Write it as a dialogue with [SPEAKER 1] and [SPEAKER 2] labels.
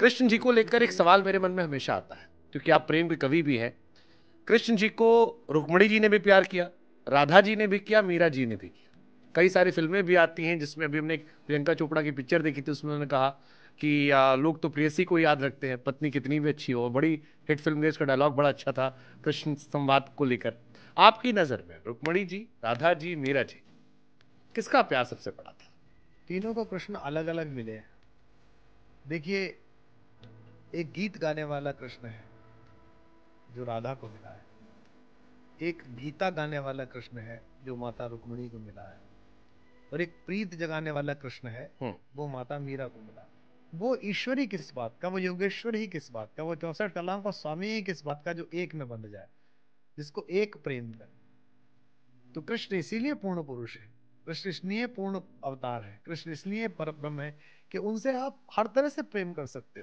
[SPEAKER 1] कृष्ण जी को लेकर एक सवाल मेरे मन में हमेशा आता है क्योंकि आप प्रेम के कवि भी हैं कृष्ण जी को रुक्मणी जी ने भी प्यार किया राधा जी ने भी किया मीरा जी ने भी किया कई सारी फिल्में भी आती हैं जिसमें अभी हमने प्रियंका चोपड़ा की पिक्चर देखी थी उसमें उन्होंने कहा कि लोग तो प्रेसी को याद रखते हैं पत्नी कितनी भी अच्छी हो बड़ी हिट फिल्म थी उसका डायलॉग बड़ा अच्छा था कृष्ण संवाद को लेकर आपकी नज़र में रुक्मणी जी राधा जी मीरा जी किसका
[SPEAKER 2] प्यार सबसे बड़ा था तीनों को कृष्ण अलग अलग मिले देखिए एक गीत गाने वाला कृष्ण है जो राधा को मिला है एक गीता गाने वाला कृष्ण है जो माता रुक्मिणी को मिला है और एक प्रीत जगाने वाला कृष्ण है हम्म। वो माता मीरा को मिला वो ईश्वर ही किस बात का वो योगेश्वर ही किस बात का वो चौसठ कलाओं का स्वामी ही किस बात का जो एक में बंध जाए जिसको एक प्रेम कर तो कृष्ण इसीलिए पूर्ण पुरुष है कृष्ण इसलिए पूर्ण अवतार है कृष्ण इसलिए पर ब्रह्म है कि उनसे आप हर तरह से प्रेम कर सकते हो